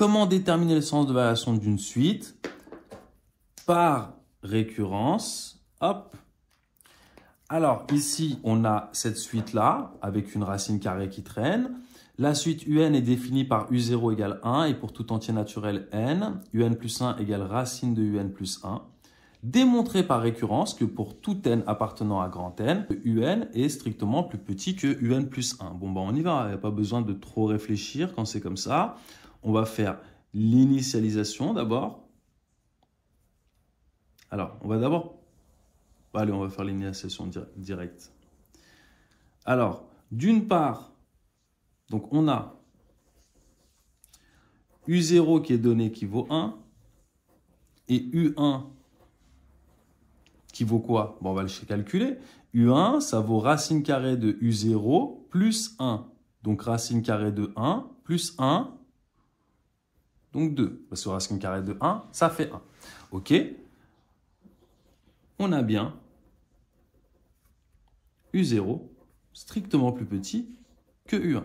Comment déterminer le sens de variation d'une suite Par récurrence. Hop. Alors ici, on a cette suite-là, avec une racine carrée qui traîne. La suite un est définie par u0 égale 1, et pour tout entier naturel n, un plus 1 égale racine de un plus 1. Démontrer par récurrence que pour tout n appartenant à grand n, un est strictement plus petit que un plus 1. Bon, ben on y va, il n'y a pas besoin de trop réfléchir quand c'est comme ça. On va faire l'initialisation d'abord. Alors, on va d'abord... Allez, on va faire l'initialisation directe. Alors, d'une part, donc on a U0 qui est donné qui vaut 1 et U1 qui vaut quoi bon, On va le calculer. U1, ça vaut racine carrée de U0 plus 1. Donc racine carrée de 1 plus 1 donc 2. Parce que racine carré de 1, ça fait 1. OK On a bien U0 strictement plus petit que U1.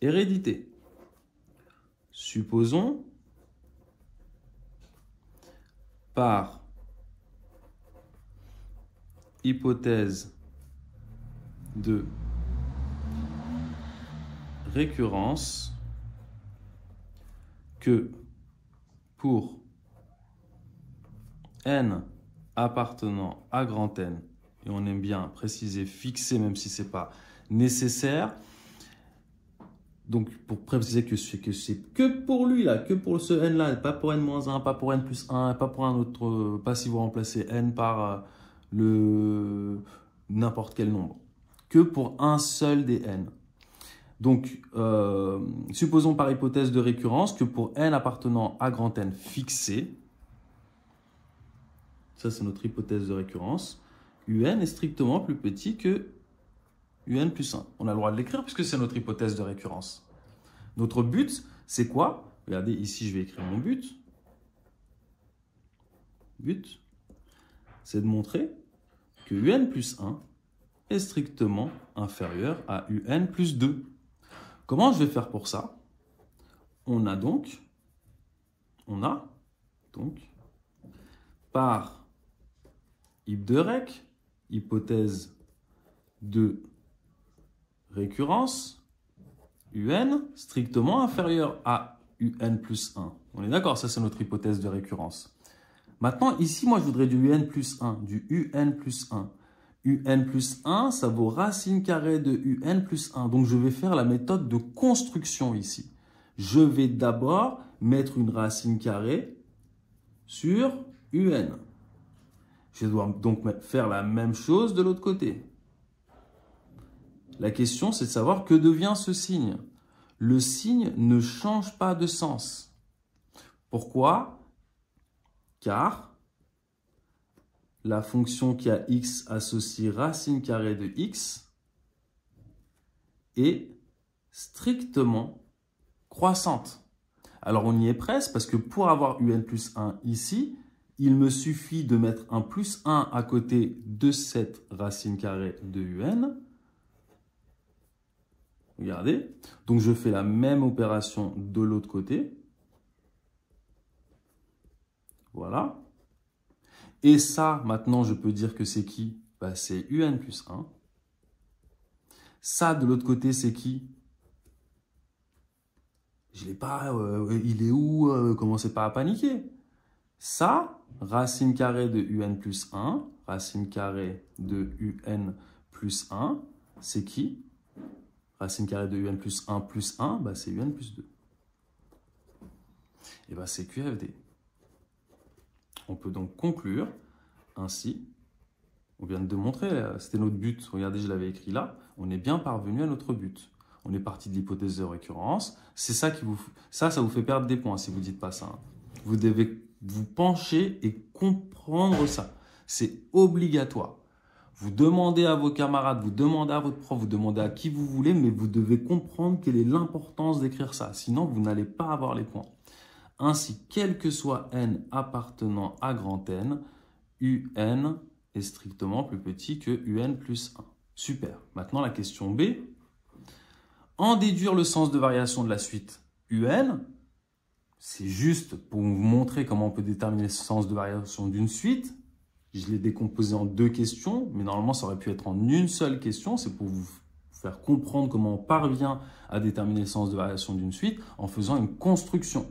Hérédité. Supposons par hypothèse de récurrence que pour n appartenant à grand N, et on aime bien préciser, fixer, même si ce n'est pas nécessaire, donc, pour préciser que c'est que, que pour lui, là, que pour ce n-là, pas pour n-1, pas pour n plus 1, pas pour un autre, euh, pas si vous remplacez n par euh, le n'importe quel nombre. Que pour un seul des n. Donc, euh, supposons par hypothèse de récurrence que pour n appartenant à grand N fixé, ça c'est notre hypothèse de récurrence, un est strictement plus petit que un plus 1. On a le droit de l'écrire puisque c'est notre hypothèse de récurrence. Notre but, c'est quoi Regardez, ici je vais écrire mon but. But, c'est de montrer que un plus 1 est strictement inférieur à un plus 2. Comment je vais faire pour ça On a donc, on a donc, par Rec, hypothèse de récurrence, UN strictement inférieure à UN plus 1. On est d'accord, ça c'est notre hypothèse de récurrence. Maintenant, ici, moi je voudrais du UN plus 1, du UN plus 1 un plus 1, ça vaut racine carrée de un plus 1. Donc, je vais faire la méthode de construction ici. Je vais d'abord mettre une racine carrée sur un. Je dois donc faire la même chose de l'autre côté. La question, c'est de savoir que devient ce signe. Le signe ne change pas de sens. Pourquoi Car la fonction qui a x associe racine carrée de x est strictement croissante. Alors on y est presque parce que pour avoir un plus 1 ici, il me suffit de mettre un plus 1 à côté de cette racine carrée de un. Regardez. Donc je fais la même opération de l'autre côté. Voilà. Et ça, maintenant, je peux dire que c'est qui bah, C'est un plus 1. Ça, de l'autre côté, c'est qui Je ne l'ai pas, euh, il est où Ne euh, Commencez pas à paniquer. Ça, racine carrée de un plus 1, racine carrée de un plus 1, c'est qui Racine carrée de un plus 1 plus 1, bah, c'est un plus 2. Et bien, bah, c'est QFD. On peut donc conclure ainsi, on vient de montrer, c'était notre but, regardez, je l'avais écrit là, on est bien parvenu à notre but. On est parti de l'hypothèse de récurrence, c'est ça qui vous... Ça, ça vous fait perdre des points si vous dites pas ça. Hein. Vous devez vous pencher et comprendre ça. C'est obligatoire. Vous demandez à vos camarades, vous demandez à votre prof, vous demandez à qui vous voulez, mais vous devez comprendre quelle est l'importance d'écrire ça. Sinon, vous n'allez pas avoir les points ainsi quel que soit n appartenant à grand N, un est strictement plus petit que un plus 1. Super. Maintenant, la question B. En déduire le sens de variation de la suite un, c'est juste pour vous montrer comment on peut déterminer le sens de variation d'une suite. Je l'ai décomposé en deux questions, mais normalement, ça aurait pu être en une seule question. C'est pour vous faire comprendre comment on parvient à déterminer le sens de variation d'une suite en faisant une construction.